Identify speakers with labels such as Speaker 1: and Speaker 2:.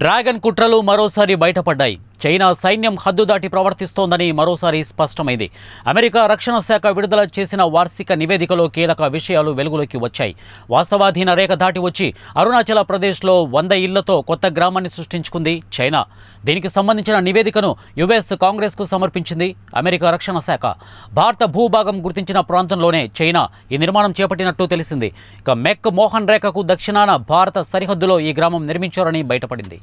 Speaker 1: dragon కుట్రలు మరోసారి బయటపడ్డాయి చైనా సైన్యం హద్దు దాటి ప్రవర్తిస్తోందని మరోసారి స్పష్టమైంది అమెరికా రక్షణ శాఖ విడుదల చేసిన వార్షిక నివేదికలో కీలక విషయాలు వెలుగులోకి వచ్చాయి వాస్తవాధీన రేఖ దాటి వచ్చి అరుణాచల ప్రదేశ్లో వంద ఇళ్లతో కొత్త గ్రామాన్ని సృష్టించుకుంది చైనా దీనికి సంబంధించిన నివేదికను యుఎస్ కాంగ్రెస్కు సమర్పించింది అమెరికా రక్షణ శాఖ భారత భూభాగం గుర్తించిన ప్రాంతంలోనే చైనా ఈ నిర్మాణం చేపట్టినట్టు తెలిసింది ఇక మెక్ మోహన్ రేఖకు దక్షిణాన భారత సరిహద్దులో ఈ గ్రామం నిర్మించారని బయటపడింది